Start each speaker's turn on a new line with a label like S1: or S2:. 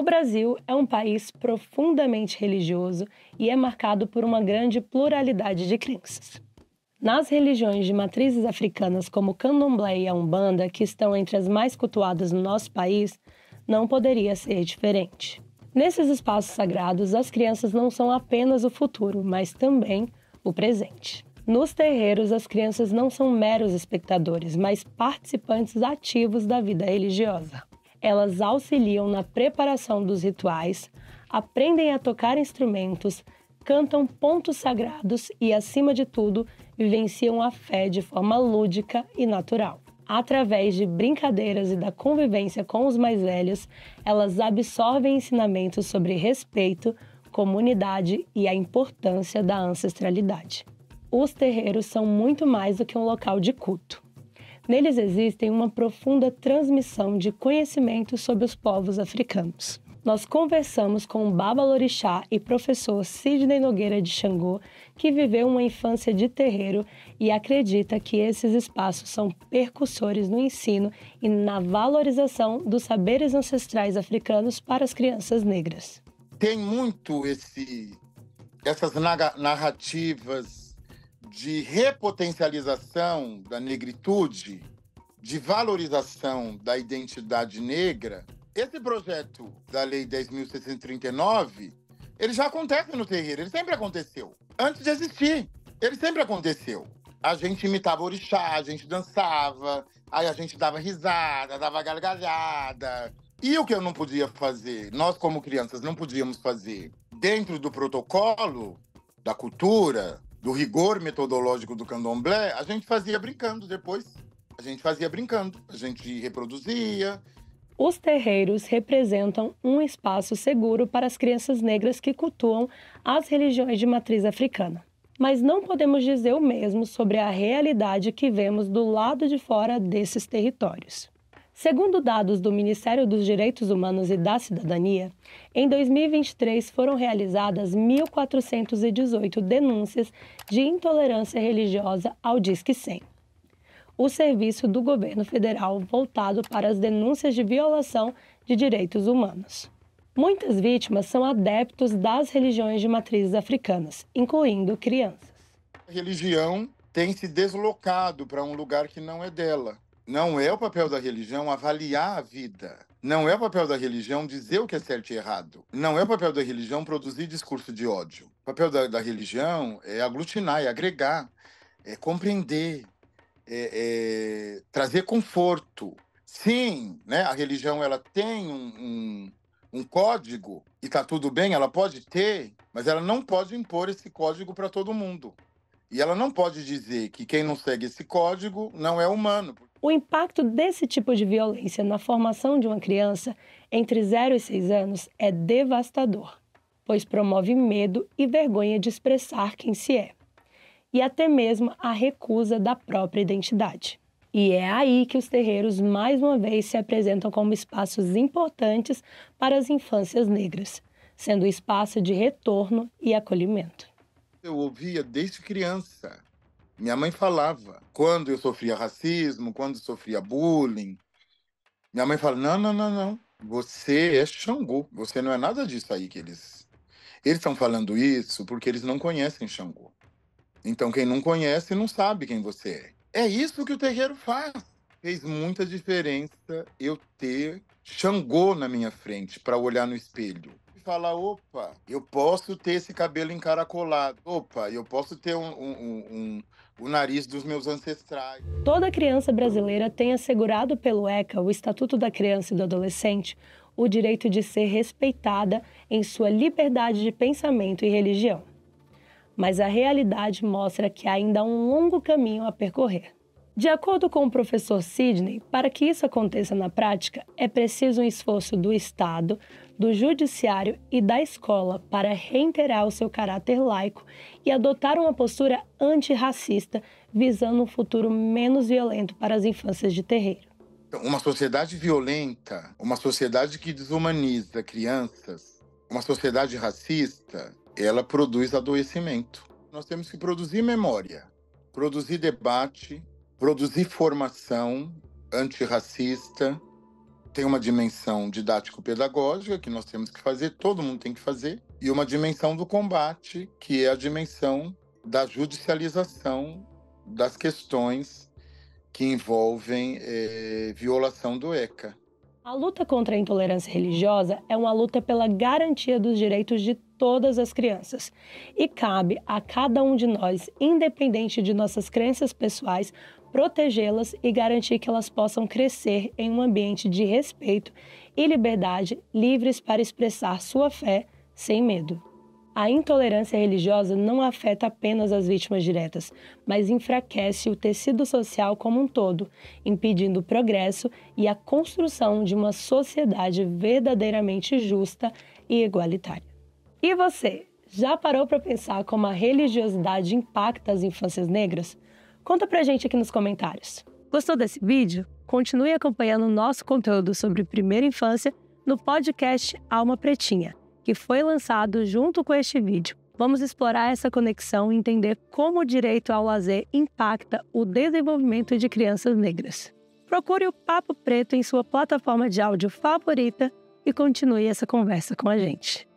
S1: O Brasil é um país profundamente religioso e é marcado por uma grande pluralidade de crenças. Nas religiões de matrizes africanas, como o Candomblé e a Umbanda, que estão entre as mais cultuadas no nosso país, não poderia ser diferente. Nesses espaços sagrados, as crianças não são apenas o futuro, mas também o presente. Nos terreiros, as crianças não são meros espectadores, mas participantes ativos da vida religiosa. Elas auxiliam na preparação dos rituais, aprendem a tocar instrumentos, cantam pontos sagrados e, acima de tudo, vivenciam a fé de forma lúdica e natural. Através de brincadeiras e da convivência com os mais velhos, elas absorvem ensinamentos sobre respeito, comunidade e a importância da ancestralidade. Os terreiros são muito mais do que um local de culto. Neles existem uma profunda transmissão de conhecimento sobre os povos africanos. Nós conversamos com o Baba Lorixá e professor Sidney Nogueira de Xangô, que viveu uma infância de terreiro e acredita que esses espaços são percussores no ensino e na valorização dos saberes ancestrais africanos para as crianças negras.
S2: Tem muito esse, essas narrativas de repotencialização da negritude, de valorização da identidade negra, esse projeto da Lei 10.639, ele já acontece no terreiro, ele sempre aconteceu. Antes de existir, ele sempre aconteceu. A gente imitava orixá, a gente dançava, aí a gente dava risada, dava gargalhada. E o que eu não podia fazer, nós como crianças não podíamos fazer, dentro do protocolo da cultura, do rigor metodológico do candomblé, a gente fazia brincando depois. A gente fazia brincando, a gente reproduzia.
S1: Os terreiros representam um espaço seguro para as crianças negras que cultuam as religiões de matriz africana. Mas não podemos dizer o mesmo sobre a realidade que vemos do lado de fora desses territórios. Segundo dados do Ministério dos Direitos Humanos e da Cidadania, em 2023 foram realizadas 1.418 denúncias de intolerância religiosa ao Disque 100 o serviço do governo federal voltado para as denúncias de violação de direitos humanos. Muitas vítimas são adeptos das religiões de matrizes africanas, incluindo
S2: crianças. A religião tem se deslocado para um lugar que não é dela. Não é o papel da religião avaliar a vida. Não é o papel da religião dizer o que é certo e errado. Não é o papel da religião produzir discurso de ódio. O papel da, da religião é aglutinar, é agregar, é compreender, é, é trazer conforto. Sim, né, a religião ela tem um, um, um código e está tudo bem, ela pode ter, mas ela não pode impor esse código para todo mundo. E ela não pode dizer que quem não segue esse código não é humano.
S1: O impacto desse tipo de violência na formação de uma criança entre 0 e 6 anos é devastador, pois promove medo e vergonha de expressar quem se é, e até mesmo a recusa da própria identidade. E é aí que os terreiros mais uma vez se apresentam como espaços importantes para as infâncias negras, sendo espaço de retorno e acolhimento.
S2: Eu ouvia desde criança. Minha mãe falava quando eu sofria racismo, quando sofria bullying. Minha mãe fala: não, não, não, não. Você é Xangô. Você não é nada disso aí que eles. Eles estão falando isso porque eles não conhecem Xangô. Então, quem não conhece não sabe quem você é. É isso que o terreiro faz. Fez muita diferença eu ter Xangô na minha frente para olhar no espelho fala: opa, eu posso ter esse cabelo encaracolado, opa, eu posso ter um, um, um, o nariz dos meus ancestrais.
S1: Toda criança brasileira tem assegurado pelo ECA, o Estatuto da Criança e do Adolescente, o direito de ser respeitada em sua liberdade de pensamento e religião. Mas a realidade mostra que ainda há um longo caminho a percorrer. De acordo com o professor Sidney, para que isso aconteça na prática, é preciso um esforço do Estado, do judiciário e da escola para reiterar o seu caráter laico e adotar uma postura antirracista, visando um futuro menos violento para as infâncias de terreiro.
S2: Então, uma sociedade violenta, uma sociedade que desumaniza crianças, uma sociedade racista, ela produz adoecimento. Nós temos que produzir memória, produzir debate, Produzir formação antirracista tem uma dimensão didático-pedagógica que nós temos que fazer, todo mundo tem que fazer, e uma dimensão do combate, que é a dimensão da judicialização das questões que envolvem é, violação do ECA.
S1: A luta contra a intolerância religiosa é uma luta pela garantia dos direitos de todas as crianças e cabe a cada um de nós, independente de nossas crenças pessoais, protegê-las e garantir que elas possam crescer em um ambiente de respeito e liberdade, livres para expressar sua fé sem medo. A intolerância religiosa não afeta apenas as vítimas diretas, mas enfraquece o tecido social como um todo, impedindo o progresso e a construção de uma sociedade verdadeiramente justa e igualitária. E você, já parou para pensar como a religiosidade impacta as infâncias negras? Conta pra gente aqui nos comentários. Gostou desse vídeo? Continue acompanhando nosso conteúdo sobre primeira infância no podcast Alma Pretinha que foi lançado junto com este vídeo. Vamos explorar essa conexão e entender como o direito ao lazer impacta o desenvolvimento de crianças negras. Procure o Papo Preto em sua plataforma de áudio favorita e continue essa conversa com a gente.